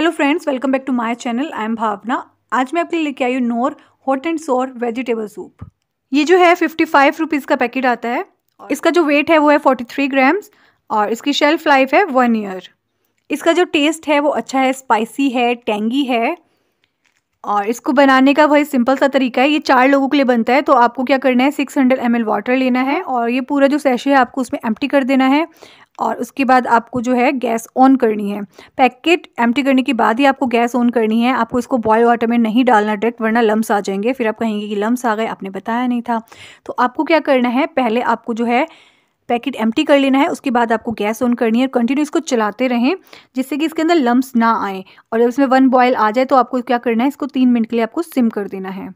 hello friends welcome back to my channel I am Bhavna आज मैं आपके लिए लेके आई हूँ Knorr hot and sour vegetable soup ये जो है फिफ्टी फाइव रुपीज़ का पैकेट आता है इसका जो वेट है वो है फोर्टी थ्री ग्राम्स और इसकी शेल्फ लाइफ है वन ईयर इसका जो टेस्ट है वो अच्छा है स्पाइसी है टेंगी है और इसको बनाने का भाई सिंपल सा तरीका है ये चार लोगों के लिए बनता है तो आपको क्या करना है सिक्स हंड्रेड एम वाटर लेना है और ये पूरा जो सैशे है आपको उसमें एम्प्टी कर देना है और उसके बाद आपको जो है गैस ऑन करनी है पैकेट एम्प्टी करने के बाद ही आपको गैस ऑन करनी है आपको इसको बॉयल वाटर में नहीं डालना डायरेक्ट वरना लम्स आ जाएंगे फिर आप कहेंगे कि लम्स आ गए आपने बताया नहीं था तो आपको क्या करना है पहले आपको जो है पैकेट एम्प्टी कर लेना है उसके बाद आपको गैस ऑन करनी है और कंटिन्यू इसको चलाते रहें जिससे कि इसके अंदर लम्स ना आए और जब इसमें वन बॉयल आ जाए तो आपको क्या करना है इसको तीन मिनट के लिए आपको सिम कर देना है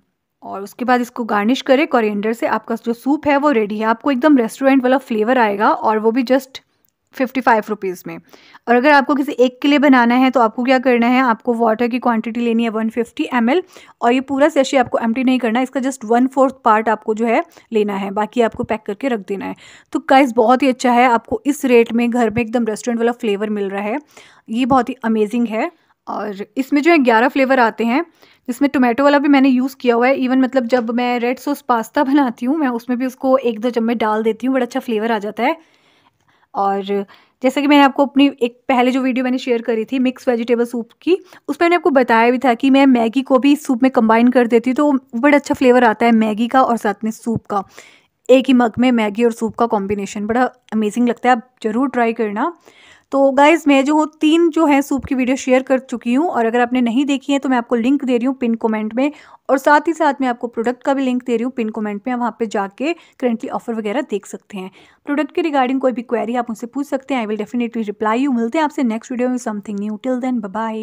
और उसके बाद इसको गार्निश करें कॉरियंडर से आपका जो सूप है वो रेडी है आपको एकदम रेस्टोरेंट वाला फ्लेवर आएगा और वो भी जस्ट फिफ्टी फाइव रुपीज़ में और अगर आपको किसी एक के लिए बनाना है तो आपको क्या करना है आपको वाटर की क्वांटिटी लेनी है वन फिफ्टी एम एल और ये पूरा सेशी आपको एम नहीं करना है इसका जस्ट वन फोर्थ पार्ट आपको जो है लेना है बाकी आपको पैक करके रख देना है तो काइज बहुत ही अच्छा है आपको इस रेट में घर में एकदम रेस्टोरेंट वाला फ्लेवर मिल रहा है ये बहुत ही अमेजिंग है और इसमें जो है ग्यारह फ्लेवर आते हैं जिसमें टोमेटो वाला भी मैंने यूज़ किया हुआ है इवन मतलब जब मैं रेड सॉस पास्ता बनाती हूँ मैं उसमें भी उसको एक दो चम्मच डाल देती हूँ बड़ा अच्छा फ्लेवर आ जाता है और जैसा कि मैंने आपको अपनी एक पहले जो वीडियो मैंने शेयर करी थी मिक्स वेजिटेबल सूप की उसमें मैंने आपको बताया भी था कि मैं मैगी को भी सूप में कंबाइन कर देती हूँ तो बड़ा अच्छा फ्लेवर आता है मैगी का और साथ में सूप का एक ही मग में मैगी और सूप का कॉम्बिनेशन बड़ा अमेजिंग लगता है आप ज़रूर ट्राई करना तो गाइज़ मैं जो हूँ तीन जो है सूप की वीडियो शेयर कर चुकी हूँ और अगर आपने नहीं देखी है तो मैं आपको लिंक दे रही हूँ पिन कमेंट में और साथ ही साथ मैं आपको प्रोडक्ट का भी लिंक दे रही हूँ पिन कमेंट में वहाँ पे जाके करेंटली ऑफर वगैरह देख सकते हैं प्रोडक्ट के रिगार्डिंग कोई भी क्वेरी आप उनसे पूछ सकते हैं I will definitely reply you मिलते हैं आपसे नेक्स्ट वीडियो में something new till then bye